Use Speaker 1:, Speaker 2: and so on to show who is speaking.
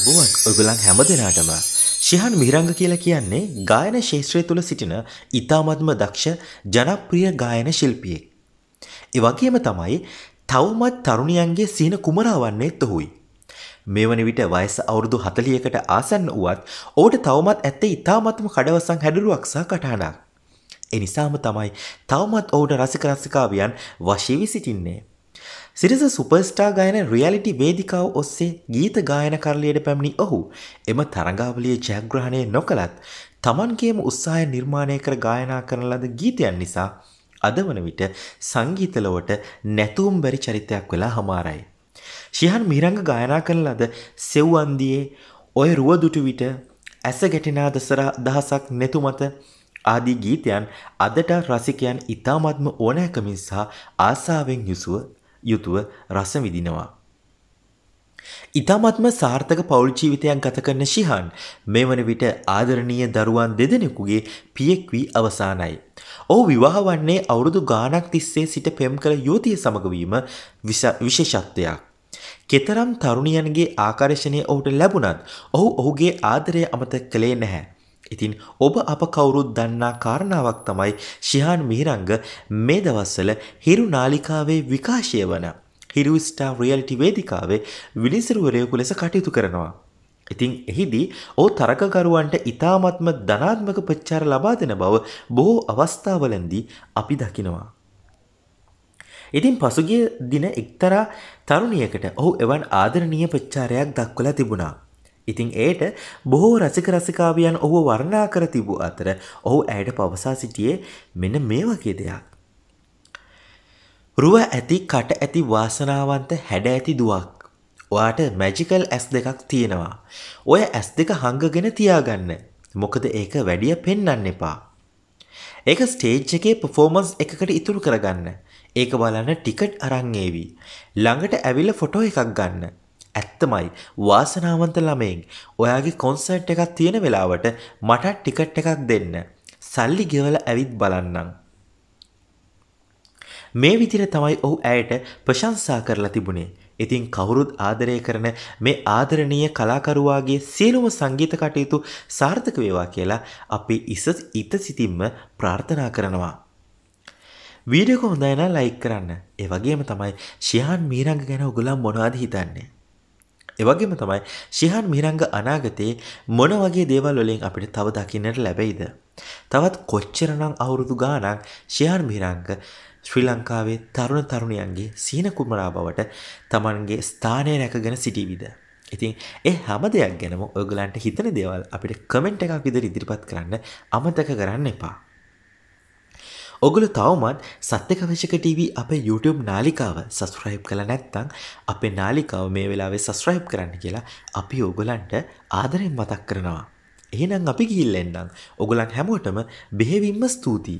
Speaker 1: ආයුබෝවන් ඔයගොල්ලන් හැම දෙනාටම ශිහන් මිහිරංග කියලා කියන්නේ ගායන ශේත්‍රය තුළ සිටින ඉතාමත්ම දක්ෂ ජනප්‍රිය ගායන ශිල්පියෙක්. ඒ වගේම තමයි තවමත් තරුණියන්ගේ සිහින කුමරාවන්නේ ඔහුයි. මේවන විට වයස අවුරුදු හතලියකට ආසන්න වුවත් ඕට තවමත් ඇත්තේ ඉතාමත්ම කඩවසං හැඩලුවක්සා කටහනක්. එනිසාම තමයි තවමත් ඕට රසිකරස්සිකාවියන් වශීවි සිටින්නේ. සිරිස සුපර්ස්ටා ගයන රියලිටි වේදිකාව ඔස්සේ ගීත ගායන කරලියට පැමිණි ඔහු එම තරඟාවලිය ජයග්‍රහණය නොකළත් තමන්ගේම උත්සාහය නිර්මාණය කර ගායනා කරන ලද ගීතයන් නිසා අද වන විට සංගීතලොවට නැතුම් බැරි චරිතයක් වෙලා හමාරයි. ශිහන් මිරංග ගායනා කරන ලද සෙව්වන්දියේ ඔය රුවදුටු විට ඇස ගැටිනා දසරා දහසක් නැතුමත ආදී ගීතයන් අදට රසිකයන් ඉතාමත්ම ඕනෑකමින් සහ ආසාාවෙන් යුසුව යුතුව රස විඳිනවා. ඉතාමත්ම සාර්ථක පෞල් ජීවිතයක් ගත කරන ශිහාන් මේ වන විට ආදරණීය දරුවන් දෙදෙනෙකුගේ පියෙක් වී අවසానයි. ඔහු විවාහ වන්නේ අවුරුදු ගාණක් තිස්සේ සිට පෙම් කළ යුවතිය සමග වීම විශේෂත්වයක්. කෙතරම් තරුණියන්ගේ ආකර්ෂණය ඔහුට ලැබුණත් ඔහු ඔහුගේ ආදරය අමතක කළේ නැහැ. ඉතින් ඔබ අප කවුරුත් දන්නා කාරණාවක් තමයි ශිහාන් මිහිරංග මේ දවස්වල හිරු නාලිකාවේ විකාශය වන හිරු ස්ටා රියල්ටි වේදිකාවේ විනිසුරුවරයෙකු ලෙස කටයුතු කරනවා. ඉතින් එහිදී ඔහු තරකකරුවන්ට ඉතාමත්ම ධනාත්මක ප්‍රචාර ලබා දෙන බව බොහෝ අවස්ථාවලදී අපි දකිනවා. ඉතින් පසුගිය දින එක්තරා තරුණියකට ඔහු එවන් ආදරණීය ප්‍රචාරයක් දක්වලා තිබුණා. ඉතින් ඒට බොහෝ රසික රසිකාවියන් ඔහු වර්ණා කර තිබූ අතර ඔහු ඇයට පවසා සිටියේ මෙන මේ වගේ දෙයක්. රුව ඇති කට ඇති වාසනාවන්ත හැඩ ඇති දුවක්. ඔයාට මැජිකල් ඇස් දෙකක් තියෙනවා. ඔය ඇස් දෙක හංගගෙන තියාගන්න. මොකද ඒක වැඩිය පෙන්වන්න එපා. ඒක ස්ටේජ් එකේ පර්ෆෝමන්ස් එකකට ඉතුරු කරගන්න. ඒක බලන්න ටිකට් අරන් ඒවි. ළඟට ඇවිල්ලා ෆොටෝ එකක් ගන්න. ඇත්තමයි වාසනාවන්ත ළමයෙන් ඔයාගේ කොන්සර්ට් එකක් තියෙන වෙලාවට මටත් ටිකට් එකක් දෙන්න. සල්ලි ගෙවලා ඇවිත් බලන්නම්. මේ විදිර තමයි ඔහු ඇයට ප්‍රශංසා කරලා තිබුණේ. ඉතින් කවුරුත් ආදරය කරන මේ ආදරණීය කලාකරුවාගේ සියලුම සංගීත කටයුතු සාර්ථක වේවා කියලා අපි ඉස ඉත සිතින්ම ප්‍රාර්ථනා කරනවා. වීඩියෝ එක හොඳයි නම් ලයික් කරන්න. ඒ වගේම තමයි ශියාන් මීරංග ගැන ඔයගොල්ලෝ මොනවද හිතන්නේ? එවගේම තමයි ශිහන් මිහිරංග අනාගතයේ මොන වගේ දේවල් වලින් අපිට තව දකින්නට ලැබෙයිද? තවත් කොච්චරනම් අවුරුදු ගාණක් ශිහන් මිහිරංග ශ්‍රී ලංකාවේ තරුණ තරුණියන්ගේ සීන කුමරා බවට Tamanගේ ස්ථානය රැකගෙන සිටීවිද? ඉතින් ඒ හැම දෙයක් ගැනම ඔයගලන්ට හිතන දේවල් අපිට කමෙන්ට් එකක් විදිහට ඉදිරිපත් කරන්න අමතක කරන්න එපා. ඔගොල තවමත් සත්‍යකවශක TV අප YouTube නාලිකාව සස්්‍රයිප් කළ නැත්තං අපේ නාලිකාව මේ වෙලාවේ සස්්‍රයිප් කරන්න කියලා අපි ඔගොලන්ට ආදරෙන් මතක් කරනවා. එහෙනම් අපි ගිහිල්ලෙන්න්නම් ඔගොලන් හැමෝටම බෙහෙවිම්ම ස්තුතියි.